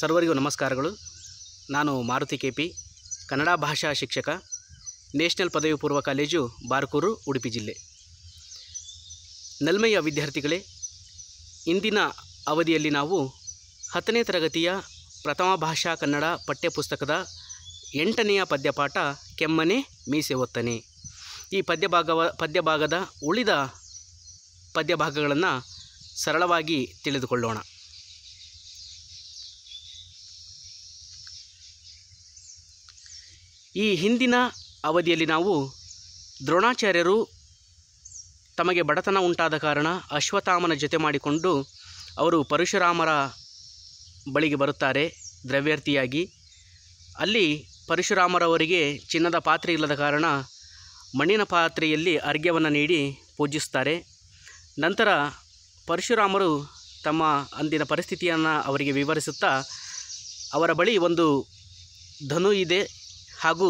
ಸರ್ವರಿಗೂ ನಮಸ್ಕಾರಗಳು ನಾನು ಮಾರುತಿ ಕೆ ಪಿ ಕನ್ನಡ ಭಾಷಾ ಶಿಕ್ಷಕ ನ್ಯಾಷನಲ್ ಪದವಿ ಪೂರ್ವ ಕಾಲೇಜು ಬಾರ್ಕೂರು ಉಡುಪಿ ಜಿಲ್ಲೆ ನಲ್ಮೆಯ ವಿದ್ಯಾರ್ಥಿಗಳೇ ಇಂದಿನ ಅವಧಿಯಲ್ಲಿ ನಾವು ಹತ್ತನೇ ತರಗತಿಯ ಪ್ರಥಮ ಭಾಷಾ ಕನ್ನಡ ಪಠ್ಯಪುಸ್ತಕದ ಎಂಟನೆಯ ಪದ್ಯಪಾಠ ಕೆಮ್ಮನೆ ಮೀಸೆ ಒತ್ತನೆ ಈ ಪದ್ಯಭಾಗವ ಪದ್ಯಭಾಗದ ಉಳಿದ ಪದ್ಯಭಾಗಗಳನ್ನು ಸರಳವಾಗಿ ತಿಳಿದುಕೊಳ್ಳೋಣ ಈ ಹಿಂದಿನ ಅವಧಿಯಲ್ಲಿ ನಾವು ದ್ರೋಣಾಚಾರ್ಯರು ತಮಗೆ ಬಡತನ ಉಂಟಾದ ಕಾರಣ ಅಶ್ವತ್ಥಾಮನ ಜೊತೆ ಮಾಡಿಕೊಂಡು ಅವರು ಪರಶುರಾಮರ ಬಳಿಗೆ ಬರುತ್ತಾರೆ ದ್ರವ್ಯರ್ಥಿಯಾಗಿ ಅಲ್ಲಿ ಪರಶುರಾಮರವರಿಗೆ ಚಿನ್ನದ ಪಾತ್ರೆ ಇಲ್ಲದ ಕಾರಣ ಮಣ್ಣಿನ ಪಾತ್ರೆಯಲ್ಲಿ ಅರ್ಘ್ಯವನ್ನು ನೀಡಿ ಪೂಜಿಸ್ತಾರೆ ನಂತರ ಪರಶುರಾಮರು ತಮ್ಮ ಅಂದಿನ ಪರಿಸ್ಥಿತಿಯನ್ನು ಅವರಿಗೆ ವಿವರಿಸುತ್ತಾ ಅವರ ಬಳಿ ಒಂದು ಧನು ಇದೆ ಹಾಗೂ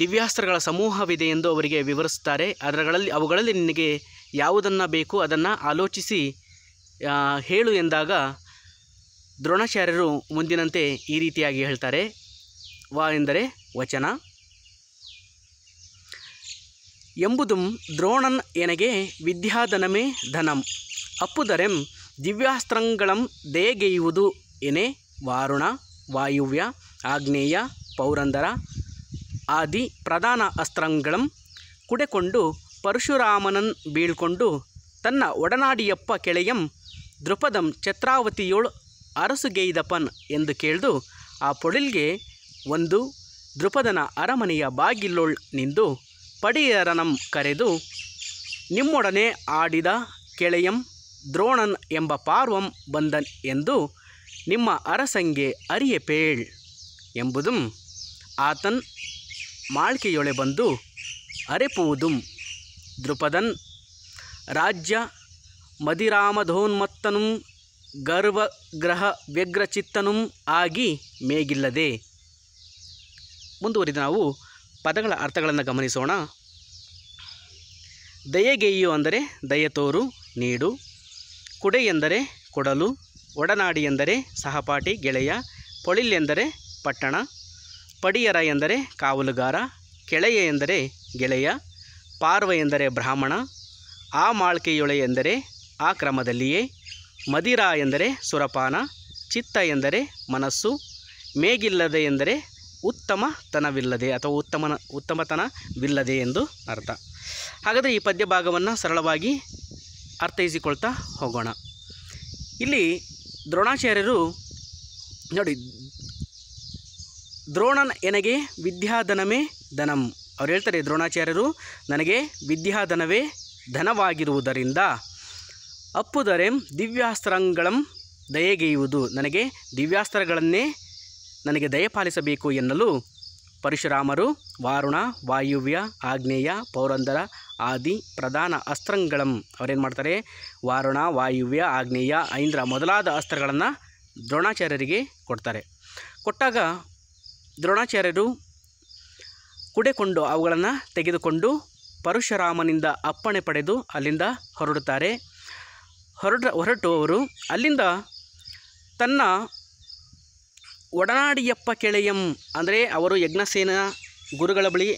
ದಿವ್ಯಾಸ್ತ್ರಗಳ ಸಮೂಹವಿದೆ ಎಂದು ಅವರಿಗೆ ವಿವರಿಸುತ್ತಾರೆ ಅದರಗಳಲ್ಲಿ ಅವುಗಳಲ್ಲಿ ನಿನಗೆ ಯಾವುದನ್ನು ಬೇಕು ಅದನ್ನು ಆಲೋಚಿಸಿ ಹೇಳು ಎಂದಾಗ ದ್ರೋಣಾಚಾರ್ಯರು ಮುಂದಿನಂತೆ ಈ ರೀತಿಯಾಗಿ ಹೇಳ್ತಾರೆ ವಾ ಎಂದರೆ ವಚನ ಎಂಬುದು ದ್ರೋಣನ್ ಎನಗೆ ವಿದ್ಯಾಧನಮೇ ಧನಂ ಅಪ್ಪುದರೆಂ ದಿವ್ಯಾಸ್ತ್ರಂಗಳಂ ದೇಗೆಯುವುದು ಎನೆ ವಾರುಣ ವಾಯುವ್ಯ ಆಗ್ನೇಯ ಪೌರಂದರ ಆದಿ ಪ್ರಧಾನ ಅಸ್ತ್ರಂಗಳಂ ಕುಡೆಕೊಂಡು ಪರಶುರಾಮನನ್ ಬೀಳ್ಕೊಂಡು ತನ್ನ ಒಡನಾಡಿಯಪ್ಪ ಕೆಳೆಯಂ ದೃಪದಂ ಛತ್ರಾವತಿಯೋಳು ಅರಸುಗೆಯ್ದಪನ್ ಎಂದು ಕೇಳ್ದು ಆ ಪೊಳಿಲ್ಗೆ ಒಂದು ದೃಪದನ ಅರಮನೆಯ ಬಾಗಿಲೊಳ್ ನಿಂದು ಪಡಿಯರನಂ ಕರೆದು ನಿಮ್ಮೊಡನೆ ಆಡಿದ ಕೆಳೆಯಂ ದ್ರೋಣನ್ ಎಂಬ ಪಾರ್ವಂ ಬಂದನ್ ಎಂದು ನಿಮ್ಮ ಅರಸಂಗೆ ಅರಿಯಪೇಳ್ ಎಂಬುದು ಆತನ್ ಮಾಳ್ಕೆಯೊಳೆ ಬಂದು ಅರೆಪೂದುಂ ದೃಪದನ್ ರಾಜ್ಯ ಮದಿರಾಮಧೋನ್ಮತ್ತನುಂ ಗರ್ವಗ್ರಹ ವ್ಯಗ್ರಚಿತ್ತನುಂ ಆಗಿ ಮೇಗಿಲ್ಲದೆ ಮುಂದುವರಿದ ನಾವು ಪದಗಳ ಅರ್ಥಗಳನ್ನು ಗಮನಿಸೋಣ ದಯೆಗೆಯು ಅಂದರೆ ದಯೆ ತೋರು ನೀಡು ಕುಡೆ ಎಂದರೆ ಕೊಡಲು ಒಡನಾಡಿ ಎಂದರೆ ಸಹಪಾಠಿ ಗೆಳೆಯ ಪೊಳಿಲ್ ಎಂದರೆ ಪಟ್ಟಣ ಪಡಿಯರ ಎಂದರೆ ಕಾವಲುಗಾರ ಕೆಳೆಯ ಎಂದರೆ ಗೆಳೆಯ ಪಾರ್ವ ಎಂದರೆ ಬ್ರಾಹ್ಮಣ ಆ ಮಾಳ್ಕೆಯೊಳೆ ಎಂದರೆ ಆ ಕ್ರಮದಲ್ಲಿಯೇ ಮದಿರ ಎಂದರೆ ಸುರಪಾನ ಚಿತ್ತ ಎಂದರೆ ಮನಸ್ಸು ಮೇಗಿಲ್ಲದೆ ಎಂದರೆ ಉತ್ತಮತನವಿಲ್ಲದೆ ಅಥವಾ ಉತ್ತಮನ ಉತ್ತಮತನವಿಲ್ಲದೆ ಎಂದು ಅರ್ಥ ಹಾಗಾದರೆ ಈ ಪದ್ಯ ಭಾಗವನ್ನು ಸರಳವಾಗಿ ಅರ್ಥೈಸಿಕೊಳ್ತಾ ಹೋಗೋಣ ಇಲ್ಲಿ ದ್ರೋಣಾಚಾರ್ಯರು ನೋಡಿ ದ್ರೋಣನ್ ಎನಗೆ ವಿದ್ಯಾಧನಮೇ ಧನಂ ಅವ್ರು ಹೇಳ್ತಾರೆ ದ್ರೋಣಾಚಾರ್ಯರು ನನಗೆ ವಿದ್ಯಾಧನವೇ ಧನವಾಗಿರುವುದರಿಂದ ಅಪ್ಪುದರೆಂ ದಿವ್ಯಾಸ್ತ್ರಗಳಂ ದಯೆಗೆಯುವುದು ನನಗೆ ದಿವ್ಯಾಸ್ತ್ರಗಳನ್ನೇ ನನಗೆ ದಯಪಾಲಿಸಬೇಕು ಎನ್ನಲು ಪರಶುರಾಮರು ವಾರುಣ ವಾಯುವ್ಯ ಆಗ್ನೇಯ ಪೌರಂದರ ಆದಿ ಪ್ರಧಾನ ಅಸ್ತ್ರಗಳಂ ಅವರೇನು ಮಾಡ್ತಾರೆ ವಾರುಣ ವಾಯುವ್ಯ ಆಗ್ನೇಯ ಐಂದ್ರ ಮೊದಲಾದ ಅಸ್ತ್ರಗಳನ್ನು ದ್ರೋಣಾಚಾರ್ಯರಿಗೆ ಕೊಡ್ತಾರೆ ಕೊಟ್ಟಾಗ ದ್ರೋಣಾಚಾರ್ಯರು ಕುಡೆಕೊಂಡು ಅವುಗಳನ್ನು ತೆಗೆದುಕೊಂಡು ಪರಶುರಾಮನಿಂದ ಅಪ್ಪಣೆ ಪಡೆದು ಅಲ್ಲಿಂದ ಹೊರಡುತ್ತಾರೆ ಹೊರಡ ಹೊರಟುವವರು ಅಲ್ಲಿಂದ ತನ್ನ ಒಡನಾಡಿಯಪ್ಪ ಕೆಳೆಯಂ ಅಂದರೆ ಅವರು ಯಜ್ಞಸೇನ ಗುರುಗಳ ಬಳಿ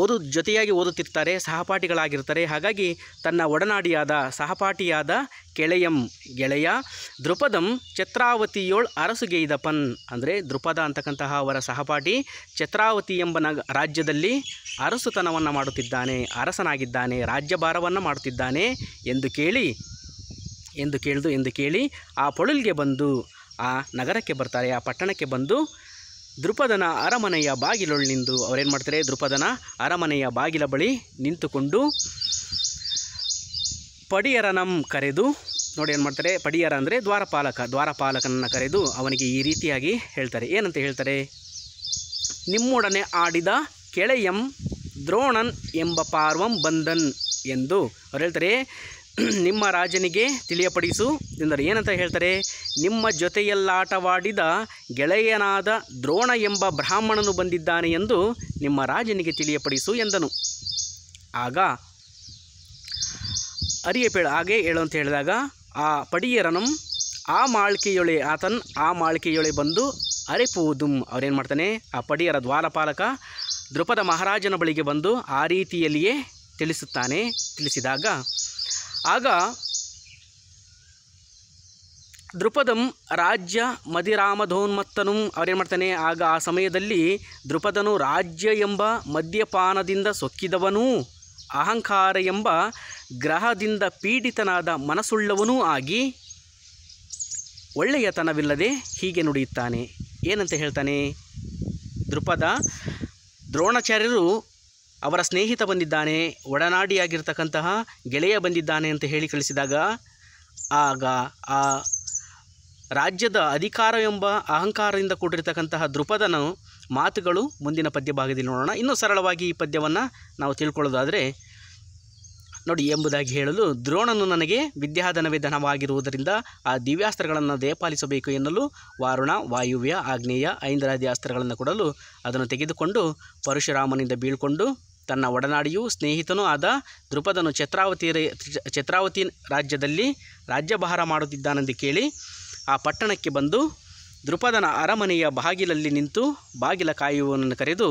ಓದು ಜೊತೆಯಾಗಿ ಓದುತ್ತಿರ್ತಾರೆ ಸಹಪಾಠಿಗಳಾಗಿರ್ತಾರೆ ಹಾಗಾಗಿ ತನ್ನ ಒಡನಾಡಿಯಾದ ಸಹಪಾಠಿಯಾದ ಕೆಳೆಯಂ ಗೆಳೆಯ ದೃಪದಂ ಛತ್ರಾವತಿಯೋಳ್ ಅರಸುಗೆಯ್ದ ಪನ್ ಅಂದರೆ ದೃಪದ ಅಂತಕ್ಕಂತಹ ಅವರ ಸಹಪಾಠಿ ಛತ್ರಾವತಿ ಎಂಬ ನಗ ರಾಜ್ಯದಲ್ಲಿ ಅರಸುತನವನ್ನು ಮಾಡುತ್ತಿದ್ದಾನೆ ಅರಸನಾಗಿದ್ದಾನೆ ರಾಜ್ಯಭಾರವನ್ನು ಮಾಡುತ್ತಿದ್ದಾನೆ ಎಂದು ಕೇಳಿ ಎಂದು ಕೇಳಿದು ಎಂದು ಕೇಳಿ ಆ ಪೊಳಲ್ಗೆ ಬಂದು ಆ ನಗರಕ್ಕೆ ಬರ್ತಾರೆ ಆ ಪಟ್ಟಣಕ್ಕೆ ಬಂದು ದೃಪದನ ಅರಮನೆಯ ನಿಂದು ಅವರೇನು ಮಾಡ್ತಾರೆ ದೃಪದನ ಅರಮನೆಯ ಬಾಗಿಲ ಬಳಿ ನಿಂತುಕೊಂಡು ಪಡಿಯರನಂ ಕರೆದು ನೋಡಿ ಏನು ಮಾಡ್ತಾರೆ ಪಡಿಯರ ಅಂದರೆ ದ್ವಾರಪಾಲಕ ದ್ವಾರಪಾಲಕನನ್ನು ಕರೆದು ಅವನಿಗೆ ಈ ರೀತಿಯಾಗಿ ಹೇಳ್ತಾರೆ ಏನಂತ ಹೇಳ್ತಾರೆ ನಿಮ್ಮೊಡನೆ ಆಡಿದ ಕೆಳೆಯಂ ದ್ರೋಣನ್ ಎಂಬ ಪಾರ್ವಂ ಬಂದನ್ ಎಂದು ಅವ್ರು ಹೇಳ್ತಾರೆ ನಿಮ್ಮ ರಾಜನಿಗೆ ತಿಳಿಯಪಡಿಸು ಎಂದರೆ ಏನಂತ ಹೇಳ್ತಾರೆ ನಿಮ್ಮ ಜೊತೆಯಲ್ಲಾಟವಾಡಿದ ಗೆಳೆಯನಾದ ದ್ರೋಣ ಎಂಬ ಬ್ರಾಹ್ಮಣನು ಬಂದಿದ್ದಾನೆ ಎಂದು ನಿಮ್ಮ ರಾಜನಿಗೆ ತಿಳಿಯಪಡಿಸು ಎಂದನು ಆಗ ಅರಿಯಪೇಳ ಹಾಗೆ ಹೇಳು ಅಂತ ಹೇಳಿದಾಗ ಆ ಪಡಿಯರನಂ ಆ ಮಾಳ್ಕೆಯೊಳೆ ಆತನ್ ಆ ಮಾಳ್ಕೆಯೊಳೆ ಬಂದು ಅರೆಪೂದುಂ ಅವರೇನು ಮಾಡ್ತಾನೆ ಆ ಪಡಿಯರ ದ್ವಾರಪಾಲಕ ದೃಪದ ಮಹಾರಾಜನ ಬಳಿಗೆ ಬಂದು ಆ ರೀತಿಯಲ್ಲಿಯೇ ತಿಳಿಸುತ್ತಾನೆ ತಿಳಿಸಿದಾಗ ಆಗ ದೃಪದಂ ರಾಜ್ಯ ಮದಿರಾಮಧೋನ್ಮತ್ತನು ಅವರೇನು ಮಾಡ್ತಾನೆ ಆಗ ಆ ಸಮಯದಲ್ಲಿ ದೃಪದನು ರಾಜ್ಯ ಎಂಬ ಮದ್ಯಪಾನದಿಂದ ಸೊಕ್ಕಿದವನೂ ಅಹಂಕಾರ ಎಂಬ ಗ್ರಹದಿಂದ ಪೀಡಿತನಾದ ಮನಸ್ಸುಳ್ಳವನೂ ಆಗಿ ಒಳ್ಳೆಯತನವಿಲ್ಲದೆ ಹೀಗೆ ನುಡಿಯುತ್ತಾನೆ ಏನಂತ ಹೇಳ್ತಾನೆ ದೃಪದ ದ್ರೋಣಾಚಾರ್ಯರು ಅವರ ಸ್ನೇಹಿತ ಬಂದಿದ್ದಾನೆ ಒಡನಾಡಿಯಾಗಿರ್ತಕ್ಕಂತಹ ಗೆಳೆಯ ಬಂದಿದ್ದಾನೆ ಅಂತ ಹೇಳಿ ಕಳಿಸಿದಾಗ ಆಗ ಆ ರಾಜ್ಯದ ಅಧಿಕಾರವೆಂಬ ಅಹಂಕಾರದಿಂದ ಕೂಡಿರ್ತಕ್ಕಂತಹ ದೃಪದನ ಮಾತುಗಳು ಮುಂದಿನ ಪದ್ಯ ಭಾಗದಲ್ಲಿ ನೋಡೋಣ ಇನ್ನೂ ಸರಳವಾಗಿ ಈ ಪದ್ಯವನ್ನು ನಾವು ತಿಳ್ಕೊಳ್ಳೋದಾದರೆ ನೋಡಿ ಎಂಬುದಾಗಿ ಹೇಳಲು ದ್ರೋಣನು ನನಗೆ ವಿದ್ಯಾಧನವೇ ಧನವಾಗಿರುವುದರಿಂದ ಆ ದಿವ್ಯಾಸ್ತ್ರಗಳನ್ನು ದಯಪಾಲಿಸಬೇಕು ಎನ್ನಲು ವಾರುಣ ವಾಯುವ್ಯ ಆಗ್ನೇಯ ಐಂದ್ರಾದಿ ಅಸ್ತ್ರಗಳನ್ನು ಕೊಡಲು ಅದನ್ನು ತೆಗೆದುಕೊಂಡು ಪರಶುರಾಮನಿಂದ ಬೀಳ್ಕೊಂಡು ತನ್ನ ಒಡನಾಡಿಯೂ ಸ್ನೇಹಿತನೂ ಆದ ದೃಪದನು ಛತ್ರಾವತಿ ಛತ್ರಾವತಿ ರಾಜ್ಯದಲ್ಲಿ ರಾಜ್ಯಭಾರ ಮಾಡುತ್ತಿದ್ದಾನೆಂದು ಕೇಳಿ ಆ ಪಟ್ಟಣಕ್ಕೆ ಬಂದು ದೃಪದನ ಅರಮನೆಯ ಬಾಗಿಲಲ್ಲಿ ನಿಂತು ಬಾಗಿಲ ಕಾಯುವನನ್ನು ಕರೆದು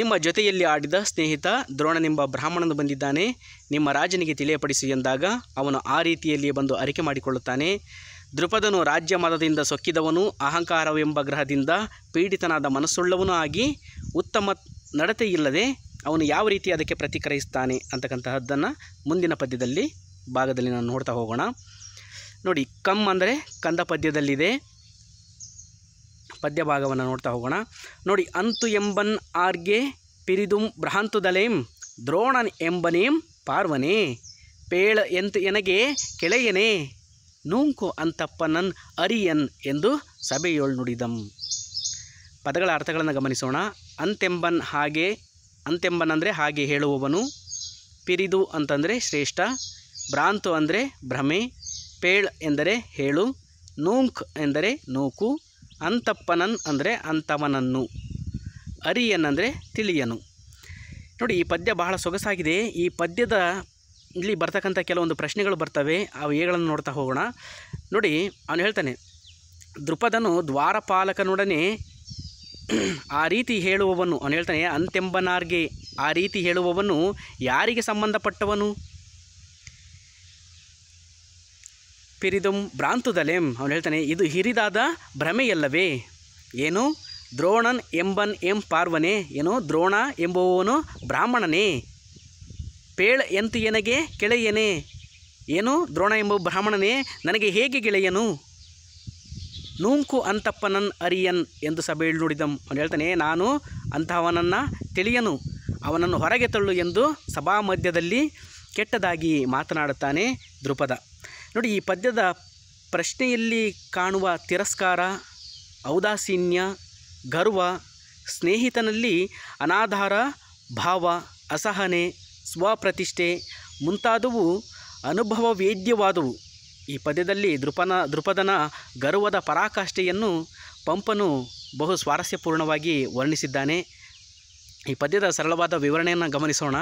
ನಿಮ್ಮ ಜೊತೆಯಲ್ಲಿ ಆಡಿದ ಸ್ನೇಹಿತ ದ್ರೋಣನೆಂಬ ಬ್ರಾಹ್ಮಣನು ಬಂದಿದ್ದಾನೆ ನಿಮ್ಮ ರಾಜನಿಗೆ ತಿಳಿಯಪಡಿಸಿ ಎಂದಾಗ ಅವನು ಆ ರೀತಿಯಲ್ಲಿಯೇ ಬಂದು ಅರಿಕೆ ಮಾಡಿಕೊಳ್ಳುತ್ತಾನೆ ದೃಪದನು ರಾಜ್ಯ ಮತದಿಂದ ಸೊಕ್ಕಿದವನು ಅಹಂಕಾರವೆಂಬ ಗ್ರಹದಿಂದ ಪೀಡಿತನಾದ ಮನಸ್ಸುಳ್ಳವನೂ ಆಗಿ ಉತ್ತಮ ನಡತೆ ಇಲ್ಲದೆ ಅವನು ಯಾವ ರೀತಿ ಅದಕ್ಕೆ ಪ್ರತಿಕ್ರಿಯಿಸ್ತಾನೆ ಅಂತಕ್ಕಂತಹದ್ದನ್ನು ಮುಂದಿನ ಪದ್ಯದಲ್ಲಿ ಭಾಗದಲ್ಲಿ ನಾನು ನೋಡ್ತಾ ಹೋಗೋಣ ನೋಡಿ ಕಮ್ ಅಂದರೆ ಕಂದ ಪದ್ಯದಲ್ಲಿದೆ ಪದ್ಯ ಭಾಗವನ್ನು ನೋಡ್ತಾ ಹೋಗೋಣ ನೋಡಿ ಅಂತು ಎಂಬನ್ ಆರ್ಗೆ ಪಿರಿದುಂ ಭ್ರಾಂತುದಲೆಂ ದ್ರೋಣನ್ ಎಂಬನೇಂ ಪಾರ್ವನೆ ಪೇಳ ಎಂತು ಎನಗೆ ಕೆಳೆಯನೆ ನೂಂಕು ಅಂತಪ್ಪನನ್ ಅರಿಯನ್ ಎಂದು ಸಭೆಯೋಳ್ ನುಡಿದಂ ಪದಗಳ ಅರ್ಥಗಳನ್ನು ಗಮನಿಸೋಣ ಅಂತೆಂಬನ್ ಹಾಗೆ ಅಂತೆಂಬನ್ ಅಂದರೆ ಹಾಗೆ ಹೇಳುವವನು ಪಿರಿದು ಅಂತಂದರೆ ಶ್ರೇಷ್ಠ ಭ್ರಾಂತು ಅಂದರೆ ಭ್ರಮೆ ಪೇಳ್ ಎಂದರೆ ಹೇಳು ನೂಂಕ್ ಎಂದರೆ ನೂಕು ಅಂತಪ್ಪನನ್ ಅಂದರೆ ಅಂತವನನ್ನು ಅರಿಯನ್ ಅಂದರೆ ತಿಳಿಯನು ನೋಡಿ ಈ ಪದ್ಯ ಬಹಳ ಸೊಗಸಾಗಿದೆ ಈ ಪದ್ಯದ ಇಲ್ಲಿ ಬರ್ತಕ್ಕಂಥ ಕೆಲವೊಂದು ಪ್ರಶ್ನೆಗಳು ಬರ್ತವೆ ಆ ಏಗಳನ್ನು ನೋಡ್ತಾ ಹೋಗೋಣ ನೋಡಿ ಅವನು ಹೇಳ್ತಾನೆ ದೃಪದನು ದ್ವಾರಪಾಲಕನೊಡನೆ ಆ ರೀತಿ ಹೇಳುವವನು ಅವನು ಹೇಳ್ತಾನೆ ಅಂತೆಂಬನಾರ್ಗೆ ಆ ರೀತಿ ಹೇಳುವವನು ಯಾರಿಗೆ ಸಂಬಂಧಪಟ್ಟವನು ಪಿರಿದುಂ ಭ್ರಾಂತುದಲೆಂ ಅವನು ಹೇಳ್ತಾನೆ ಇದು ಹಿರಿದಾದ ಭ್ರಮೆಯಲ್ಲವೇ ಏನು ದ್ರೋಣನ್ ಎಂಬನ್ ಎಂ ಪಾರ್ವನೆ ಏನು ದ್ರೋಣ ಎಂಬುವವನು ಬ್ರಾಹ್ಮಣನೇ ಪೇಳ ಎಂತು ಎನಗೆ ಕೆಳೆಯನೇ ಏನು ದ್ರೋಣ ಎಂಬ ಬ್ರಾಹ್ಮಣನೇ ನನಗೆ ಹೇಗೆ ಗೆಳೆಯನು ನೂಂಕು ಅಂತಪ್ಪನನ್ ಅರಿಯನ್ ಎಂದು ಸಭೆಯಲ್ಲಿ ನುಡಿದಂ ಅವನು ಹೇಳ್ತಾನೆ ನಾನು ಅಂತಹವನನ್ನು ತಿಳಿಯನು ಅವನನ್ನು ಹೊರಗೆ ತಳ್ಳು ಎಂದು ಸಭಾ ಮಧ್ಯದಲ್ಲಿ ಕೆಟ್ಟದಾಗಿ ಮಾತನಾಡುತ್ತಾನೆ ದೃಪದ ನೋಡಿ ಈ ಪದ್ಯದ ಪ್ರಶ್ನೆಯಲ್ಲಿ ಕಾಣುವ ತಿರಸ್ಕಾರ ಔದಾಸೀನ್ಯ ಗರ್ವ ಸ್ನೇಹಿತನಲ್ಲಿ ಅನಾಧಾರ ಭಾವ ಅಸಹನೆ ಸ್ವಪ್ರತಿಷ್ಠೆ ಮುಂತಾದವು ಅನುಭವ ವೇದ್ಯವಾದವು ಈ ಪದ್ಯದಲ್ಲಿ ದೃಪನ ದೃಪದನ ಗರ್ವದ ಪರಾಕಾಷ್ಠೆಯನ್ನು ಪಂಪನು ಬಹು ಸ್ವಾರಸ್ಯಪೂರ್ಣವಾಗಿ ವರ್ಣಿಸಿದ್ದಾನೆ ಈ ಪದ್ಯದ ಸರಳವಾದ ವಿವರಣೆಯನ್ನು ಗಮನಿಸೋಣ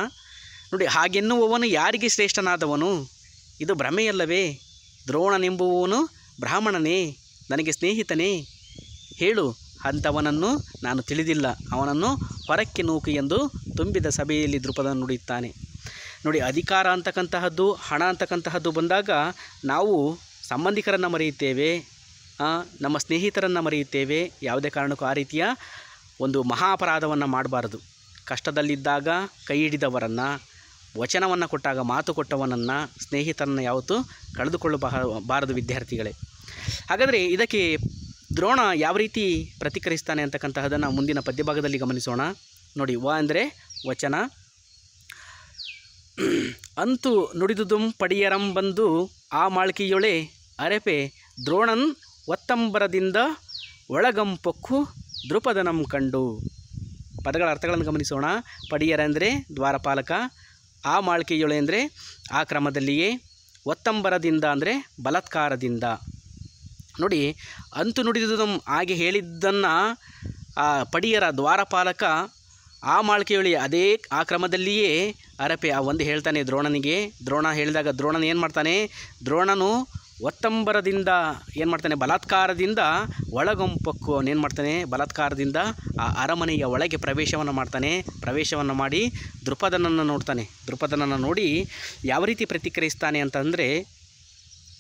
ನೋಡಿ ಹಾಗೆನ್ನುವವನು ಯಾರಿಗೆ ಶ್ರೇಷ್ಠನಾದವನು ಇದು ಭ್ರಮೆಯಲ್ಲವೇ ದ್ರೋಣನೆಂಬುವವನು ಬ್ರಾಹ್ಮಣನೇ ನನಗೆ ಸ್ನೇಹಿತನೇ ಹೇಳು ಅಂಥವನನ್ನು ನಾನು ತಿಳಿದಿಲ್ಲ ಅವನನ್ನು ಹೊರಕ್ಕೆ ನೂಕು ಎಂದು ತುಂಬಿದ ಸಭೆಯಲ್ಲಿ ದೃಪದ ನುಡಿಯುತ್ತಾನೆ ನೋಡಿ ಅಧಿಕಾರ ಅಂತಕ್ಕಂತಹದ್ದು ಹಣ ಅಂತಕ್ಕಂತಹದ್ದು ಬಂದಾಗ ನಾವು ಸಂಬಂಧಿಕರನ್ನು ಮರೆಯುತ್ತೇವೆ ನಮ್ಮ ಸ್ನೇಹಿತರನ್ನು ಮರೆಯುತ್ತೇವೆ ಯಾವುದೇ ಕಾರಣಕ್ಕೂ ಆ ರೀತಿಯ ಒಂದು ಮಹಾ ಅಪರಾಧವನ್ನು ಮಾಡಬಾರದು ಕಷ್ಟದಲ್ಲಿದ್ದಾಗ ಕೈ ಹಿಡಿದವರನ್ನು ವಚನವನ್ನು ಕೊಟ್ಟಾಗ ಮಾತು ಕೊಟ್ಟವನನ್ನು ಸ್ನೇಹಿತರನ್ನು ಯಾವತ್ತೂ ಕಳೆದುಕೊಳ್ಳಬಾರ ಬಾರದು ವಿದ್ಯಾರ್ಥಿಗಳೇ ಹಾಗಾದರೆ ಇದಕ್ಕೆ ದ್ರೋಣ ಯಾವ ರೀತಿ ಪ್ರತಿಕ್ರಿಯಿಸ್ತಾನೆ ಅಂತಕ್ಕಂತಹದನ್ನು ಮುಂದಿನ ಪದ್ಯಭಾಗದಲ್ಲಿ ಗಮನಿಸೋಣ ನೋಡಿ ವ ಅಂದರೆ ವಚನ ಅಂತು ನುಡಿದುದುಂ ಪಡಿಯರಂ ಬಂದು ಆ ಮಾಳ್ಕಿಯೊಳೆ ಅರೆಪೆ ದ್ರೋಣನ್ ಒತ್ತಂಬರದಿಂದ ಒಳಗಂಪೊಕ್ಕು ದೃಪದನಂ ಕಂಡು ಪದಗಳ ಅರ್ಥಗಳನ್ನು ಗಮನಿಸೋಣ ಪಡಿಯರ ಅಂದರೆ ದ್ವಾರಪಾಲಕ ಆ ಮಾಳ್ಕೆಯೊಳೆ ಅಂದರೆ ಆ ಕ್ರಮದಲ್ಲಿಯೇ ಒತ್ತಂಬರದಿಂದ ಅಂದರೆ ಬಲತ್ಕಾರದಿಂದ ನೋಡಿ ಅಂತು ನುಡಿದುದು ಹಾಗೆ ಹೇಳಿದ್ದನ್ನು ಆ ಪಡಿಯರ ದ್ವಾರಪಾಲಕ ಆ ಮಾಳ್ಕೆಯೊಳೆ ಅದೇ ಆ ಕ್ರಮದಲ್ಲಿಯೇ ಅರಪೆ ಆ ಒಂದು ಹೇಳ್ತಾನೆ ದ್ರೋಣನಿಗೆ ದ್ರೋಣ ಹೇಳಿದಾಗ ದ್ರೋಣನ ಏನು ಮಾಡ್ತಾನೆ ದ್ರೋಣನು ಒತ್ತಂಬರದಿಂದ ಏನು ಮಾಡ್ತಾನೆ ಬಲಾತ್ಕಾರದಿಂದ ಒಳಗೊಂಪಕ್ಕು ಏನು ಮಾಡ್ತಾನೆ ಬಲಾತ್ಕಾರದಿಂದ ಆ ಅರಮನೆಯ ಒಳಗೆ ಪ್ರವೇಶವನ್ನು ಮಾಡ್ತಾನೆ ಪ್ರವೇಶವನ್ನು ಮಾಡಿ ದೃಪದನನ್ನು ನೋಡ್ತಾನೆ ದೃಪದನನ್ನು ನೋಡಿ ಯಾವ ರೀತಿ ಪ್ರತಿಕ್ರಿಯಿಸ್ತಾನೆ ಅಂತಂದರೆ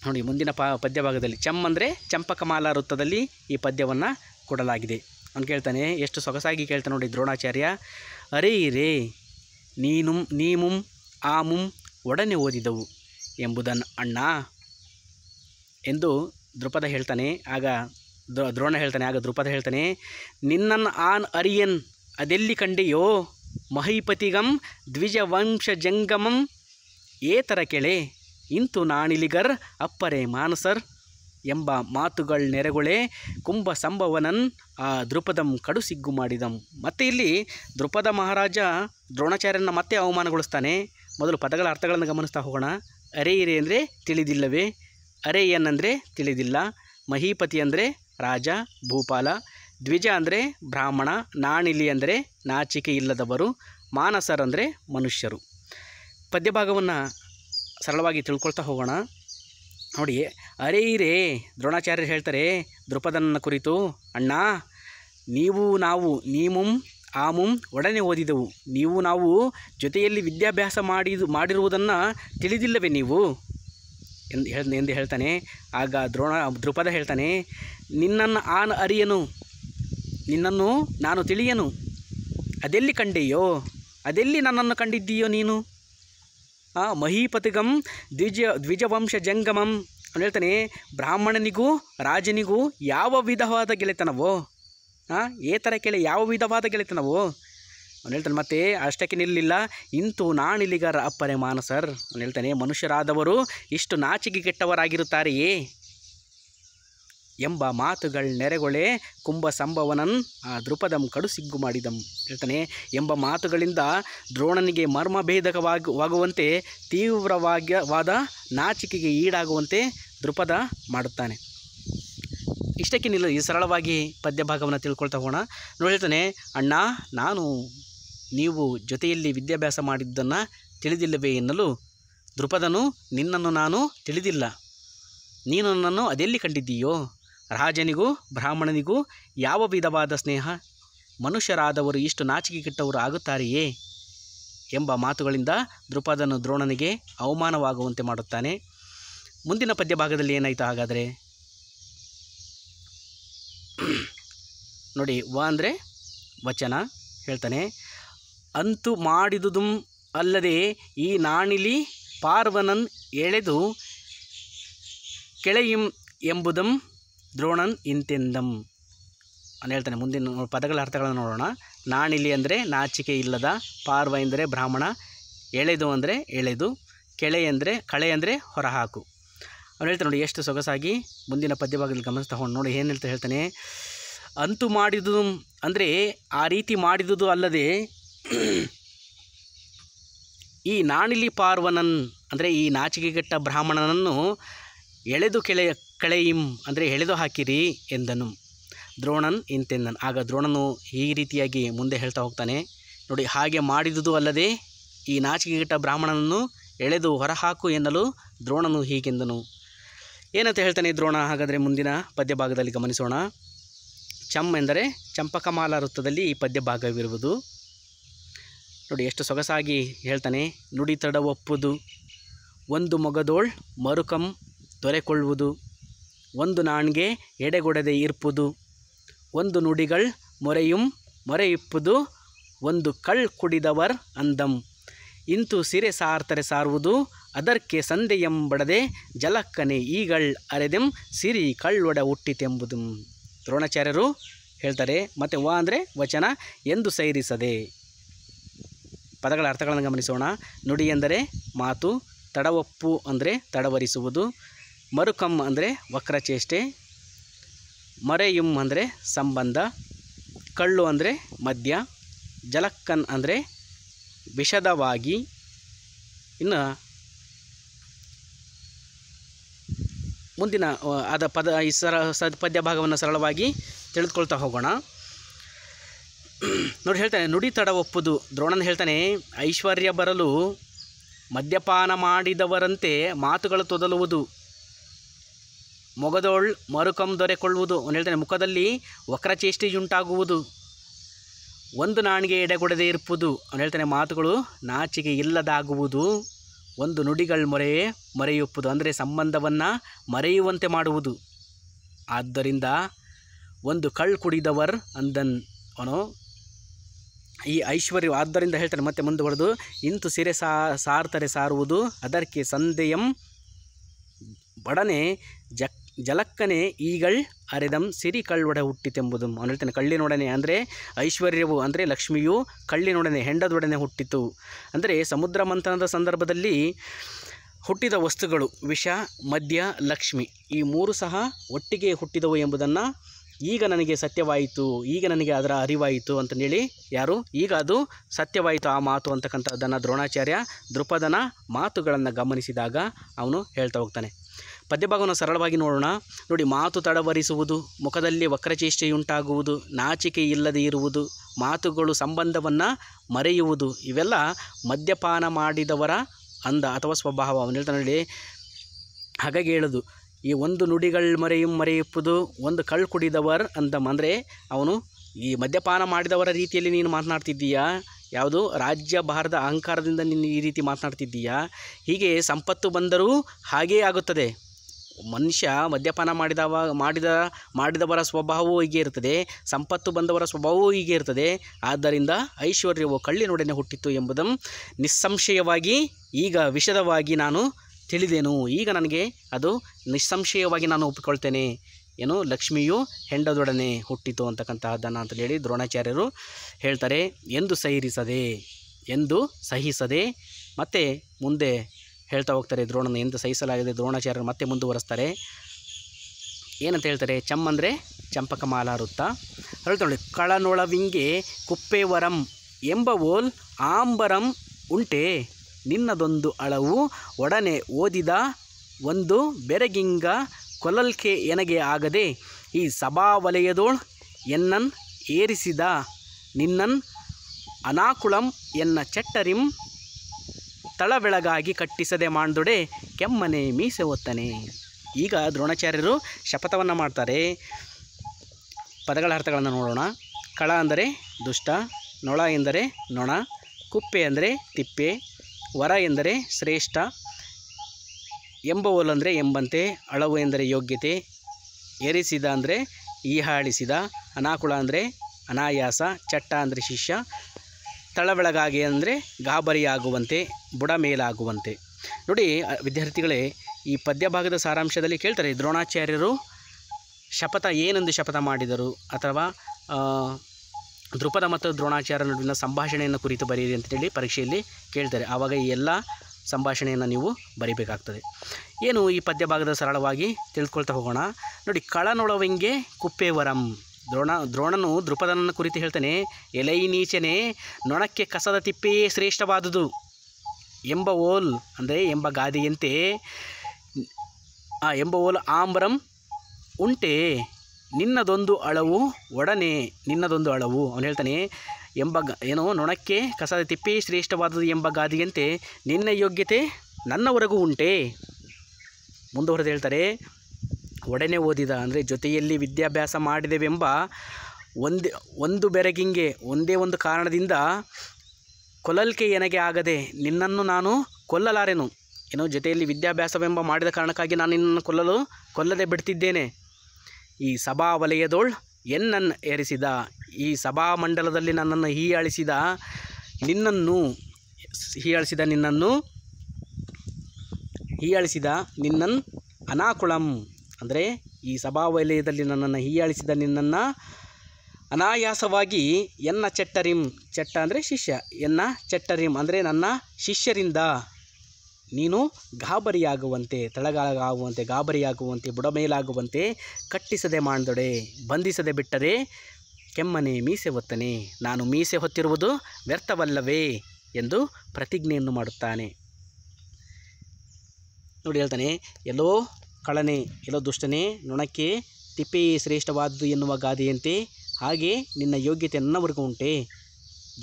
ನೋಡಿ ಮುಂದಿನ ಪದ್ಯಭಾಗದಲ್ಲಿ ಚಮ್ ಅಂದರೆ ಚಂಪಕಮಾಲ ವೃತ್ತದಲ್ಲಿ ಈ ಪದ್ಯವನ್ನು ಕೊಡಲಾಗಿದೆ ಅವ್ನು ಕೇಳ್ತಾನೆ ಎಷ್ಟು ಸೊಗಸಾಗಿ ಕೇಳ್ತಾನೆ ನೋಡಿ ದ್ರೋಣಾಚಾರ್ಯ ಅರೇ ರೇ ನೀನುಂ ನೀಮುಂ ಆಮುಂ ಒಡನೆ ಓದಿದವು ಎಂಬುದನ್ನು ಅಣ್ಣ ಎಂದು ದೃಪದ ಹೇಳ್ತಾನೆ ಆಗ ದ್ರೋಣ ಹೇಳ್ತಾನೆ ಆಗ ದೃಪದ ಹೇಳ್ತಾನೆ ನಿನ್ನನ್ನು ಆನ್ ಅರಿಯನ್ ಅದೆಲ್ಲಿ ಕಂಡೆಯೋ ಮಹಿಪತಿಗಂ ದ್ವಿಜವಂಶಜಂಗಮಂ ಜಂಗಮಂ ಏತರ ಕೆಳೆ ಇಂತು ನಾಣಿಲಿಗರ್ ಅಪ್ಪರೆ ಮಾನಸರ್ ಎಂಬ ಮಾತುಗಳ ನೆರೆಗೊಳೆ ಕುಂಭ ಸಂಭವನನ್ ಆ ದ್ರುಪದಂ ಕಡು ಸಿಗ್ಗು ಮಾಡಿದಂ ಮತ್ತು ಇಲ್ಲಿ ದೃಪದ ಮಹಾರಾಜ ದ್ರೋಣಾಚಾರ್ಯನ ಮತ್ತೆ ಅವಮಾನಗೊಳಿಸ್ತಾನೆ ಮೊದಲು ಪದಗಳ ಅರ್ಥಗಳನ್ನು ಗಮನಿಸ್ತಾ ಹೋಗೋಣ ಅರೆ ಇರೆ ಅಂದರೆ ತಿಳಿದಿಲ್ಲವೇ ಅರೆ ಏನಂದರೆ ತಿಳಿದಿಲ್ಲ ಮಹೀಪತಿ ಅಂದರೆ ರಾಜ ಭೂಪಾಲ ದ್ವಿಜ ಅಂದರೆ ಬ್ರಾಹ್ಮಣ ನಾಣಿಲಿ ಅಂದರೆ ನಾಚಿಕೆ ಇಲ್ಲದವರು ಮಾನಸರಂದರೆ ಮನುಷ್ಯರು ಪದ್ಯಭಾಗವನ್ನು ಸರಳವಾಗಿ ತಿಳ್ಕೊಳ್ತಾ ಹೋಗೋಣ ನೋಡಿ ಅರೇ ರೇ ದ್ರೋಣಾಚಾರ್ಯರು ಹೇಳ್ತಾರೆ ದೃಪದನ ಕುರಿತು ಅಣ್ಣ ನೀವು ನಾವು ನೀಮುಂ ಆಮುಂ ಒಡನೆ ಓದಿದೆವು ನೀವು ನಾವು ಜೊತೆಯಲ್ಲಿ ವಿದ್ಯಾಭ್ಯಾಸ ಮಾಡಿದು ಮಾಡಿರುವುದನ್ನು ತಿಳಿದಿಲ್ಲವೇ ನೀವು ಎಂದು ಹೇಳ ಎಂದು ಹೇಳ್ತಾನೆ ಆಗ ದ್ರೋಣ ದೃಪದ ಹೇಳ್ತಾನೆ ನಿನ್ನನ್ನು ಆನ ಅರಿಯನು ನಿನ್ನನ್ನು ನಾನು ತಿಳಿಯನು ಅದೆಲ್ಲಿ ಕಂಡೆಯೋ ಅದೆಲ್ಲಿ ನನ್ನನ್ನು ಕಂಡಿದ್ದೀಯೋ ನೀನು ಆ ಮಹೀಪತಿಗಂ ದ್ವಿಜ ದ್ವಿಜವಂಶ ಜಂಗಮಂ ಅವನು ಹೇಳ್ತಾನೆ ಬ್ರಾಹ್ಮಣನಿಗೂ ರಾಜನಿಗೂ ಯಾವ ವಿಧವಾದ ಗೆಳೆತನವೋ ಹಾಂ ಏತರ ಕೇಳಿ ಯಾವ ವಿಧವಾದ ಗೆಳೆತನವೋ ಅವನು ಹೇಳ್ತಾನೆ ಮತ್ತೆ ಅಷ್ಟಕ್ಕೆ ನಿಲ್ಲಿಲ್ಲ ಇಂತು ನಾಣಿಲಿಗರ ಅಪ್ಪರೆ ಮಾನಸರ್ ಅವನು ಹೇಳ್ತಾನೆ ಮನುಷ್ಯರಾದವರು ಇಷ್ಟು ಕೆಟ್ಟವರಾಗಿರುತ್ತಾರೆಯೇ ಎಂಬ ಮಾತುಗಳ ನೆರೆಗೊಳೆ ಕುಂಭ ಸಂಭವನನ್ ಆ ದೃಪದಂ ಕಡುಸಿಗ್ಗು ಮಾಡಿದಂ ಹೇಳ್ತಾನೆ ಎಂಬ ಮಾತುಗಳಿಂದ ದ್ರೋಣನಿಗೆ ಮರ್ಮಭೇದಕವಾಗುವಂತೆ ತೀವ್ರವಾಗ್ಯವಾದ ನಾಚಿಕೆಗೆ ಈಡಾಗುವಂತೆ ದೃಪದ ಮಾಡುತ್ತಾನೆ ಇಷ್ಟಕ್ಕೆ ನಿಲ್ಲ ಈ ಸರಳವಾಗಿ ಪದ್ಯಭಾಗವನ್ನು ಭಾಗವನ್ನು ತಿಳ್ಕೊಳ್ತಾ ನೋಡಿ ಹೇಳ್ತಾನೆ ಅಣ್ಣ ನಾನು ನೀವು ಜೊತೆಯಲ್ಲಿ ವಿದ್ಯಾಭ್ಯಾಸ ಮಾಡಿದ್ದನ್ನು ತಿಳಿದಿಲ್ಲವೇ ಎನ್ನಲು ದೃಪದನು ನಿನ್ನನ್ನು ನಾನು ತಿಳಿದಿಲ್ಲ ನೀನು ನನ್ನನ್ನು ಅದೆಲ್ಲಿ ಕಂಡಿದ್ದೀಯೋ ರಾಜನಿಗೂ ಬ್ರಾಹ್ಮಣನಿಗೂ ಯಾವ ವಿಧವಾದ ಸ್ನೇಹ ಮನುಷ್ಯರಾದವರು ಇಷ್ಟು ನಾಚಿಕೆ ಕೆಟ್ಟವರು ಆಗುತ್ತಾರೆಯೇ ಎಂಬ ಮಾತುಗಳಿಂದ ದೃಪದನು ದ್ರೋಣನಿಗೆ ಅವಮಾನವಾಗುವಂತೆ ಮಾಡುತ್ತಾನೆ ಮುಂದಿನ ಪದ್ಯ ಭಾಗದಲ್ಲಿ ಏನಾಯಿತು ಹಾಗಾದರೆ ನೋಡಿ ವ ಅಂದರೆ ವಚನ ಹೇಳ್ತಾನೆ ಅಂತು ಮಾಡಿದುದು ಅಲ್ಲದೆ ಈ ನಾಣಿಲಿ ಪಾರ್ವನನ್ ಎಳೆದು ಕೆಳೆಯಿಂ ಎಂಬುದಂ ದ್ರೋಣನ್ ಇಂತೆಂದಂ ಅಂತ ಹೇಳ್ತಾನೆ ಮುಂದಿನ ಪದಗಳ ಅರ್ಥಗಳನ್ನು ನೋಡೋಣ ನಾಣಿಲಿ ಅಂದರೆ ನಾಚಿಕೆ ಇಲ್ಲದ ಪಾರ್ವ ಎಂದರೆ ಬ್ರಾಹ್ಮಣ ಎಳೆದು ಅಂದರೆ ಎಳೆದು ಕೆಳೆ ಅಂದರೆ ಕಳೆ ಅಂದರೆ ಹೊರಹಾಕು ಅವ್ನು ಹೇಳ್ತಾನೆ ನೋಡಿ ಎಷ್ಟು ಸೊಗಸಾಗಿ ಮುಂದಿನ ಪದ್ಯ ಭಾಗದಲ್ಲಿ ಗಮನಿಸ್ತಾ ಹೋಗೋಣ ನೋಡಿ ಏನು ಹೇಳ್ತಾ ಹೇಳ್ತಾನೆ ಅಂತು ಮಾಡಿದು ಅಂದರೆ ಆ ರೀತಿ ಮಾಡಿದುದು ಅಲ್ಲದೆ ಈ ನಾಣಿಲಿ ಪಾರ್ವನನ್ ಅಂದರೆ ಈ ನಾಚಿಕೆಗೆಟ್ಟ ಬ್ರಾಹ್ಮಣನನ್ನು ಎಳೆದು ಕೆಳೆಯ ಕಳೆಯಿಂ ಅಂದರೆ ಎಳೆದು ಹಾಕಿರಿ ಎಂದನು ದ್ರೋಣನ್ ಇಂತೆಂದನು ಆಗ ದ್ರೋಣನು ಈ ರೀತಿಯಾಗಿ ಮುಂದೆ ಹೇಳ್ತಾ ಹೋಗ್ತಾನೆ ನೋಡಿ ಹಾಗೆ ಮಾಡಿದುದು ಅಲ್ಲದೆ ಈ ನಾಚಿಕೆಗಿಟ್ಟ ಬ್ರಾಹ್ಮಣನನ್ನು ಎಳೆದು ಹೊರಹಾಕು ಎನ್ನಲು ದ್ರೋಣನು ಹೀಗೆಂದನು ಏನಂತ ಹೇಳ್ತಾನೆ ದ್ರೋಣ ಹಾಗಾದರೆ ಮುಂದಿನ ಪದ್ಯ ಭಾಗದಲ್ಲಿ ಗಮನಿಸೋಣ ಚಮ್ ಎಂದರೆ ಚಂಪಕಮಾಲ ವೃತ್ತದಲ್ಲಿ ಈ ಪದ್ಯ ಭಾಗವಿರುವುದು ನೋಡಿ ಎಷ್ಟು ಸೊಗಸಾಗಿ ಹೇಳ್ತಾನೆ ನುಡಿ ತಡ ಒಪ್ಪುದು ಒಂದು ಮೊಗದೋಳ್ ಮರುಕಂ ದೊರೆಕೊಳ್ಳುವುದು ಒಂದು ನಾಣ್ಗೆ ಎಡೆಗೊಡದೆ ಇರ್ಪುದು ಒಂದು ನುಡಿಗಳ್ ಮೊರೆಯುಂ ಮೊರೆಯಿಪ್ಪುದು ಒಂದು ಕಳ್ ಕುಡಿದವರ್ ಅಂದಂ ಇಂತು ಸಿರೆ ಸಾರ್ತರೆ ಸಾರುವುದು ಅದಕ್ಕೆ ಸಂದೆಯಂಬಡದೆ ಜಲಕ್ಕನೆ ಈಗಳ್ ಅರೆದೆಂ ಸಿರಿ ಕಳ್ಳೊಡ ಹುಟ್ಟಿತೆಂಬುದು ದ್ರೋಣಾಚಾರ್ಯರು ಹೇಳ್ತಾರೆ ಮತ್ತು ವ ಅಂದರೆ ವಚನ ಎಂದು ಸೈರಿಸದೆ ಪದಗಳ ಅರ್ಥಗಳನ್ನು ಗಮನಿಸೋಣ ನುಡಿ ಎಂದರೆ ಮಾತು ತಡವಪ್ಪು ಅಂದರೆ ತಡವರಿಸುವುದು ಮರುಕಮ್ ಅಂದರೆ ವಕ್ರಚೇಷ್ಟೆ ಮರೆಯುಮ್ ಅಂದರೆ ಸಂಬಂಧ ಕಳ್ಳು ಅಂದರೆ ಮದ್ಯ ಜಲಕ್ಕನ್ ಅಂದರೆ ವಿಷದವಾಗಿ ಇನ್ನು ಮುಂದಿನ ಅದ ಪದ ಈ ಸರ ಸ ಪದ್ಯ ಭಾಗವನ್ನು ಸರಳವಾಗಿ ತಿಳಿದುಕೊಳ್ತಾ ಹೋಗೋಣ ನೋಡಿ ಹೇಳ್ತಾನೆ ನುಡಿ ತಡ ಒಪ್ಪುದು ದ್ರೋಣನ ಹೇಳ್ತಾನೆ ಐಶ್ವರ್ಯ ಬರಲು ಮದ್ಯಪಾನ ಮಾಡಿದವರಂತೆ ಮಾತುಗಳು ತೊದಲುವುದು ಮೊಗದೋಳ್ ಮರುಕಂ ದೊರೆಕೊಳ್ಳುವುದು ಅವನು ಹೇಳ್ತಾನೆ ಮುಖದಲ್ಲಿ ವಕ್ರಚೇಷ್ಟಿಯುಂಟಾಗುವುದು ಒಂದು ನಾಣಿಗೆ ಎಡೆಗೊಡದೆ ಇರುವುದು ಅವನು ಹೇಳ್ತಾನೆ ಮಾತುಗಳು ನಾಚಿಕೆ ಇಲ್ಲದಾಗುವುದು ಒಂದು ನುಡಿಗಳ ಮೊರೆ ಮರೆಯುಪ್ಪುದು ಅಂದರೆ ಸಂಬಂಧವನ್ನು ಮರೆಯುವಂತೆ ಮಾಡುವುದು ಆದ್ದರಿಂದ ಒಂದು ಕಳ್ ಕುಡಿದವರ್ ಅಂದನ್ ಅವನು ಈ ಐಶ್ವರ್ಯ ಆದ್ದರಿಂದ ಹೇಳ್ತಾನೆ ಮತ್ತೆ ಮುಂದುವರೆದು ಇಂತು ಸಿರೆ ಸಾ ಸಾರ್ತರೆ ಸಾರುವುದು ಅದಕ್ಕೆ ಸಂದೇಯಂ ಬಡನೆ ಜಕ್ ಜಲಕ್ಕನೆ ಈಗಳ್ ಅರೆದಂ ಸಿರಿ ಕಳ್ಳೊಡೆ ಹುಟ್ಟಿತೆಂಬುದು ಅವನು ಹೇಳ್ತಾನೆ ಕಳ್ಳಿನೊಡನೆ ಅಂದರೆ ಐಶ್ವರ್ಯವು ಅಂದರೆ ಲಕ್ಷ್ಮಿಯು ಕಳ್ಳಿನೊಡನೆ ಹೆಂಡದೊಡನೆ ಹುಟ್ಟಿತು ಅಂದರೆ ಸಮುದ್ರ ಮಂಥನದ ಸಂದರ್ಭದಲ್ಲಿ ಹುಟ್ಟಿದ ವಸ್ತುಗಳು ವಿಷ ಮದ್ಯ ಲಕ್ಷ್ಮಿ ಈ ಮೂರು ಸಹ ಒಟ್ಟಿಗೆ ಹುಟ್ಟಿದವು ಎಂಬುದನ್ನು ಈಗ ನನಗೆ ಸತ್ಯವಾಯಿತು ಈಗ ನನಗೆ ಅದರ ಅರಿವಾಯಿತು ಅಂತೇಳಿ ಯಾರು ಈಗ ಅದು ಸತ್ಯವಾಯಿತು ಆ ಮಾತು ಅಂತಕ್ಕಂಥದ್ದನ್ನು ದ್ರೋಣಾಚಾರ್ಯ ದೃಪದನ ಮಾತುಗಳನ್ನು ಗಮನಿಸಿದಾಗ ಅವನು ಹೇಳ್ತಾ ಹೋಗ್ತಾನೆ ಪದ್ಯಭಾಗವನ್ನು ಸರಳವಾಗಿ ನೋಡೋಣ ನೋಡಿ ಮಾತು ತಡವರಿಸುವುದು ಮುಖದಲ್ಲಿ ವಕ್ರಚೇಷ್ಟೆಯುಂಟಾಗುವುದು ನಾಚಿಕೆ ಇಲ್ಲದೇ ಇರುವುದು ಮಾತುಗಳು ಸಂಬಂಧವನ್ನು ಮರೆಯುವುದು ಇವೆಲ್ಲ ಮದ್ಯಪಾನ ಮಾಡಿದವರ ಅಂದ ಅಥವಾ ಸ್ವಭಾವ ಅವನು ಹೇಳ್ತಾನೆ ಹಾಗಾಗಿ ಹೇಳೋದು ಈ ಒಂದು ನುಡಿಗಳು ಮರೆಯು ಮರೆಯುವುದು ಒಂದು ಕಳ್ ಕುಡಿದವರ್ ಅಂತ ಅಂದರೆ ಅವನು ಈ ಮದ್ಯಪಾನ ಮಾಡಿದವರ ರೀತಿಯಲ್ಲಿ ನೀನು ಮಾತನಾಡ್ತಿದ್ದೀಯಾ ಯಾವುದು ರಾಜ್ಯ ಭಾರದ ಅಹಂಕಾರದಿಂದ ನೀನು ಈ ರೀತಿ ಮಾತನಾಡ್ತಿದ್ದೀಯಾ ಹೀಗೆ ಸಂಪತ್ತು ಬಂದರೂ ಹಾಗೇ ಆಗುತ್ತದೆ ಮನುಷ್ಯ ಮದ್ಯಪಾನ ಮಾಡಿದವ ಮಾಡಿದ ಮಾಡಿದವರ ಸ್ವಭಾವವೂ ಹೀಗೆ ಇರ್ತದೆ ಸಂಪತ್ತು ಬಂದವರ ಸ್ವಭಾವವೂ ಹೀಗೆ ಇರ್ತದೆ ಆದ್ದರಿಂದ ಐಶ್ವರ್ಯವು ಕಳ್ಳಿನೊಡನೆ ಹುಟ್ಟಿತ್ತು ಎಂಬುದನ್ನು ನಿಸ್ಸಂಶಯವಾಗಿ ಈಗ ವಿಷದವಾಗಿ ನಾನು ತಿಳಿದೆನು ಈಗ ನನಗೆ ಅದು ನಿಸ್ಸಂಶಯವಾಗಿ ನಾನು ಒಪ್ಪಿಕೊಳ್ತೇನೆ ಏನು ಲಕ್ಷ್ಮಿಯು ಹೆಂಡದೊಡನೆ ಹುಟ್ಟಿತು ಅಂತಕ್ಕಂತಹದ್ದನ್ನು ಅಂತ ಹೇಳಿ ದ್ರೋಣಾಚಾರ್ಯರು ಹೇಳ್ತಾರೆ ಎಂದು ಸಹಿಸದೆ ಎಂದು ಸಹಿಸದೆ ಮತ್ತು ಮುಂದೆ ಹೇಳ್ತಾ ಹೋಗ್ತಾರೆ ದ್ರೋಣನ ಎಂದು ಸಹಿಸಲಾಗಿದೆ ದ್ರೋಣಾಚಾರ್ಯರು ಮತ್ತೆ ಮುಂದುವರೆಸ್ತಾರೆ ಏನಂತ ಹೇಳ್ತಾರೆ ಚಮ್ ಅಂದರೆ ಚಂಪಕಮಾಲ ವೃತ್ತ ಕಳನೊಳವಿಂಗೆ ಕುಪ್ಪೆವರಂ ಎಂಬ ಓಲ್ ಆಂಬರಂ ಉಂಟೆ ನಿನ್ನದೊಂದು ಅಳವು ಒಡನೆ ಓದಿದ ಒಂದು ಬೆರಗಿಂಗ ಕೊಲಲ್ಕೆ ಎನಗೆ ಆಗದೆ ಈ ಸಭಾ ಎನ್ನನ್ ಏರಿಸಿದ ನಿನ್ನನ್ ಅನಾಕುಳಂ ಎನ್ನ ಚಟ್ಟರಿಂ ತಳ ಬೆಳಗಾಗಿ ಕಟ್ಟಿಸದೆ ಮಾಡಿದೊಡೆ ಕೆಮ್ಮನೆ ಮೀಸೆ ಒತ್ತನೆ ಈಗ ದ್ರೋಣಾಚಾರ್ಯರು ಶಪಥವನ್ನು ಮಾಡ್ತಾರೆ ಪದಗಳ ಅರ್ಥಗಳನ್ನು ನೋಡೋಣ ಕಳ ಅಂದರೆ ದುಷ್ಟ ನೊಳ ಎಂದರೆ ನೊಣ ಕುಪ್ಪೆ ಅಂದರೆ ತಿಪ್ಪೆ ವರ ಎಂದರೆ ಶ್ರೇಷ್ಠ ಎಂಬವೋಲು ಅಂದರೆ ಎಂಬಂತೆ ಅಳವು ಎಂದರೆ ಯೋಗ್ಯತೆ ಎರಿಸಿದ ಅಂದರೆ ಈಹಾಳಿಸಿದ ಅನಾಕುಳ ಅಂದರೆ ಅನಾಯಾಸ ಚಟ್ಟ ಅಂದರೆ ಶಿಷ್ಯ ತಳಬೆಳಗಾಗಿ ಅಂದರೆ ಗಾಬರಿಯಾಗುವಂತೆ ಬುಡ ಮೇಲಾಗುವಂತೆ ನೋಡಿ ವಿದ್ಯಾರ್ಥಿಗಳೇ ಈ ಪದ್ಯ ಭಾಗದ ಸಾರಾಂಶದಲ್ಲಿ ಕೇಳ್ತಾರೆ ದ್ರೋಣಾಚಾರ್ಯರು ಶಪಥ ಏನೆಂದು ಶಪಥ ಮಾಡಿದರು ಅಥವಾ ದೃಪದ ಮತ್ತು ದ್ರೋಣಾಚಾರ್ಯ ನಡುವಿನ ಸಂಭಾಷಣೆಯನ್ನು ಕುರಿತು ಬರೆಯಿರಿ ಅಂತೇಳಿ ಪರೀಕ್ಷೆಯಲ್ಲಿ ಕೇಳ್ತಾರೆ ಆವಾಗ ಈ ಎಲ್ಲ ಸಂಭಾಷಣೆಯನ್ನು ನೀವು ಬರೀಬೇಕಾಗ್ತದೆ ಏನು ಈ ಪದ್ಯ ಭಾಗದ ಸರಳವಾಗಿ ತಿಳ್ಕೊಳ್ತಾ ಹೋಗೋಣ ನೋಡಿ ಕಳನೊಳವೆಂಗೆ ಕುಪ್ಪೇವರಂ ದ್ರೋಣ ದ್ರೋಣನು ದೃಪದನನ್ನು ಕುರಿತು ಹೇಳ್ತಾನೆ ಎಲೈ ನೀಚನೆ ನೊಣಕ್ಕೆ ಕಸದ ತಿಪ್ಪೆಯೇ ಶ್ರೇಷ್ಠವಾದುದು ಎಂಬ ಓಲ್ ಅಂದರೆ ಎಂಬ ಗಾದೆಯಂತೆ ಆ ಎಂಬ ಓಲ್ ಆಂಬರಂ ಉಂಟೆ ನಿನ್ನದೊಂದು ಅಳವು ಒಡನೆ ನಿನ್ನದೊಂದು ಅಳವು ಅವನು ಹೇಳ್ತಾನೆ ಎಂಬ ಏನೋ ನೊಣಕ್ಕೆ ಕಸದ ತಿಪ್ಪೆ ಶ್ರೇಷ್ಠವಾದುದು ಎಂಬ ಗಾದೆಯಂತೆ ನಿನ್ನ ಯೋಗ್ಯತೆ ನನ್ನವರೆಗೂ ಉಂಟೆ ಮುಂದುವರೆದು ಹೇಳ್ತಾರೆ ಒಡನೆ ಓದಿದ ಅಂದರೆ ಜೊತೆಯಲ್ಲಿ ವಿದ್ಯಾಭ್ಯಾಸ ಮಾಡಿದೆವೆಂಬ ಒಂದು ಒಂದು ಬೆರಗಿಂಗೆ ಒಂದೇ ಒಂದು ಕಾರಣದಿಂದ ಕೊಲ್ಲಲ್ಕೆ ಏನಗೆ ಆಗದೆ ನಿನ್ನನ್ನು ನಾನು ಕೊಲ್ಲಲಾರೆನು ಏನೋ ಜೊತೆಯಲ್ಲಿ ವಿದ್ಯಾಭ್ಯಾಸವೆಂಬ ಮಾಡಿದ ಕಾರಣಕ್ಕಾಗಿ ನಾನು ನಿನ್ನನ್ನು ಕೊಲ್ಲಲು ಕೊಲ್ಲದೆ ಬಿಡ್ತಿದ್ದೇನೆ ಈ ಸಭಾ ವಲಯದೋಳ್ ಎನ್ನನ್ ಏರಿಸಿದ ಈ ಸಭಾ ಮಂಡಲದಲ್ಲಿ ನನ್ನನ್ನು ಹೀಯಾಳಿಸಿದ ನಿನ್ನನ್ನು ಹೀಯಾಳಿಸಿದ ನಿನ್ನನ್ನು ಹೀಯಾಳಿಸಿದ ನಿನ್ನನ್ನು ಅನಾಕುಳಂ ಅಂದರೆ ಈ ಸಭಾವಲಯದಲ್ಲಿ ನನ್ನನ್ನು ಹೀಯಾಳಿಸಿದ ನಿನ್ನನ್ನು ಅನಾಯಾಸವಾಗಿ ಎನ್ನ ಚಟ್ಟರಿಂ ಚಟ್ಟ ಅಂದರೆ ಶಿಷ್ಯ ಎನ್ನ ಚಟ್ಟರಿಂ ಅಂದರೆ ನನ್ನ ಶಿಷ್ಯರಿಂದ ನೀನು ಗಾಬರಿಯಾಗುವಂತೆ ತಳಗಾಗುವಂತೆ ಗಾಬರಿಯಾಗುವಂತೆ ಬುಡಮೇಲಾಗುವಂತೆ ಕಟ್ಟಿಸದೆ ಮಾಡಿದೊಡೆ ಬಂಧಿಸದೆ ಬಿಟ್ಟರೆ ಕೆಮ್ಮನೆ ಮೀಸೆ ಹೊತ್ತನೆ ನಾನು ಮೀಸೆ ಹೊತ್ತಿರುವುದು ವ್ಯರ್ಥವಲ್ಲವೇ ಎಂದು ಪ್ರತಿಜ್ಞೆಯನ್ನು ಮಾಡುತ್ತಾನೆ ನೋಡಿ ಹೇಳ್ತಾನೆ ಎಲ್ಲೋ ಕಳನೆ ಇಲ್ಲ ದುಷ್ಟನೇ ನೊಣಕ್ಕೆ ತಿಪ್ಪೆಯೇ ಶ್ರೇಷ್ಠವಾದುದು ಎನ್ನುವ ಗಾದೆಯಂತೆ ಹಾಗೆ ನಿನ್ನ ಯೋಗ್ಯತೆ ನನ್ನವರೆಗೂ ಉಂಟೆ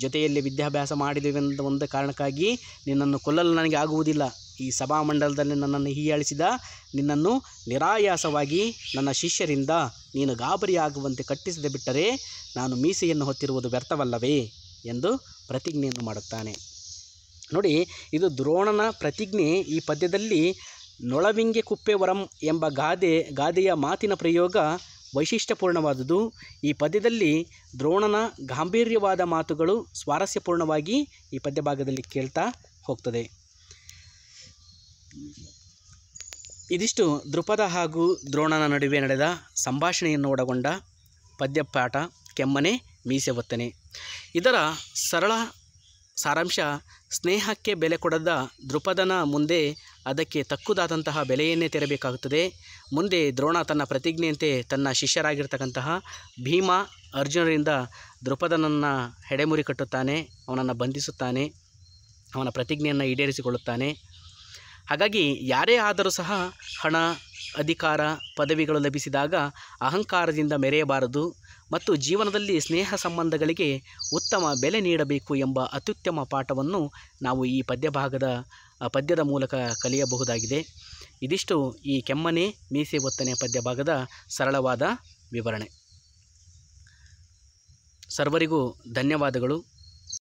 ಜೊತೆಯಲ್ಲಿ ವಿದ್ಯಾಭ್ಯಾಸ ಮಾಡಿದೆವೆಂದ ಒಂದು ಕಾರಣಕ್ಕಾಗಿ ನಿನ್ನನ್ನು ಕೊಲ್ಲಲು ನನಗೆ ಆಗುವುದಿಲ್ಲ ಈ ಸಭಾಮಂಡಲದಲ್ಲಿ ನನ್ನನ್ನು ಹೀಯಾಳಿಸಿದ ನಿನ್ನನ್ನು ನಿರಾಯಾಸವಾಗಿ ನನ್ನ ಶಿಷ್ಯರಿಂದ ನೀನು ಗಾಬರಿಯಾಗುವಂತೆ ಕಟ್ಟಿಸದೆ ಬಿಟ್ಟರೆ ನಾನು ಮೀಸೆಯನ್ನು ಹೊತ್ತಿರುವುದು ವ್ಯರ್ಥವಲ್ಲವೇ ಎಂದು ಪ್ರತಿಜ್ಞೆಯನ್ನು ಮಾಡುತ್ತಾನೆ ನೋಡಿ ಇದು ದ್ರೋಣನ ಪ್ರತಿಜ್ಞೆ ಈ ಪದ್ಯದಲ್ಲಿ ನೊಳವಿಂಗೆ ಕುಪ್ಪೆ ವರಂ ಎಂಬ ಗಾದೆ ಗಾದೆಯ ಮಾತಿನ ಪ್ರಯೋಗ ವೈಶಿಷ್ಟ್ಯಪೂರ್ಣವಾದುದು ಈ ಪದ್ಯದಲ್ಲಿ ದ್ರೋಣನ ಗಾಂಭೀರ್ಯವಾದ ಮಾತುಗಳು ಸ್ವಾರಸ್ಯಪೂರ್ಣವಾಗಿ ಈ ಪದ್ಯ ಭಾಗದಲ್ಲಿ ಕೇಳ್ತಾ ಹೋಗ್ತದೆ ಇದಿಷ್ಟು ದೃಪದ ಹಾಗೂ ದ್ರೋಣನ ನಡುವೆ ನಡೆದ ಸಂಭಾಷಣೆಯನ್ನು ಒಳಗೊಂಡ ಪದ್ಯಪಾಠ ಕೆಮ್ಮನೆ ಮೀಸೆ ಒತ್ತನೆ ಇದರ ಸರಳ ಸಾರಾಂಶ ಸ್ನೇಹಕ್ಕೆ ಬೆಲೆ ಕೊಡದ ದೃಪದನ ಮುಂದೆ ಅದಕ್ಕೆ ತಕ್ಕುದಾದಂತಹ ಬೆಲೆಯನ್ನೇ ತೆರಬೇಕಾಗುತ್ತದೆ ಮುಂದೆ ದ್ರೋಣ ತನ್ನ ಪ್ರತಿಜ್ಞೆಯಂತೆ ತನ್ನ ಶಿಷ್ಯರಾಗಿರ್ತಕ್ಕಂತಹ ಭೀಮ ಅರ್ಜುನರಿಂದ ದೃಪದನನ್ನು ಹೆಡೆಮುರಿ ಕಟ್ಟುತ್ತಾನೆ ಅವನನ್ನು ಬಂಧಿಸುತ್ತಾನೆ ಅವನ ಪ್ರತಿಜ್ಞೆಯನ್ನು ಈಡೇರಿಸಿಕೊಳ್ಳುತ್ತಾನೆ ಹಾಗಾಗಿ ಯಾರೇ ಆದರೂ ಸಹ ಹಣ ಅಧಿಕಾರ ಪದವಿಗಳು ಲಭಿಸಿದಾಗ ಅಹಂಕಾರದಿಂದ ಮೆರೆಯಬಾರದು ಮತ್ತು ಜೀವನದಲ್ಲಿ ಸ್ನೇಹ ಸಂಬಂಧಗಳಿಗೆ ಉತ್ತಮ ಬೆಲೆ ನೀಡಬೇಕು ಎಂಬ ಅತ್ಯುತ್ತಮ ಪಾಠವನ್ನು ನಾವು ಈ ಪದ್ಯಭಾಗದ ಆ ಪದ್ಯದ ಮೂಲಕ ಕಲಿಯಬಹುದಾಗಿದೆ ಇದಿಷ್ಟು ಈ ಕೆಮ್ಮನೆ ಮೀಸೆ ಒತ್ತನೆ ಪದ್ಯ ಭಾಗದ ಸರಳವಾದ ವಿವರಣೆ ಸರ್ವರಿಗೂ ಧನ್ಯವಾದಗಳು